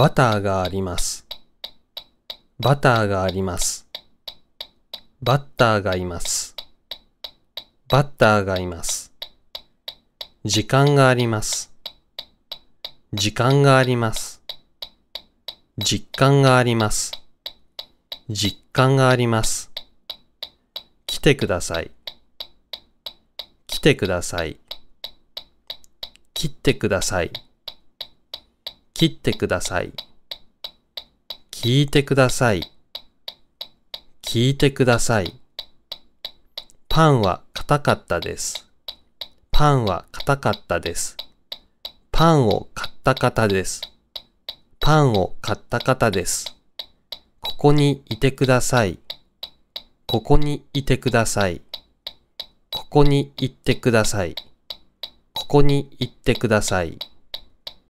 バターがあります。バターがあります。バッターがいます。バッターがいます。時間があります。時間があります。実感があります。実感があります。来てください。来てください。切ってください。切ってください。聞いてください。聞いてください。パンは硬かったです。パンは硬かったです。パンを買った方です。パンを買った方です。ここにいてください。ここにいてください。ここに行ってください。ここに行ってください。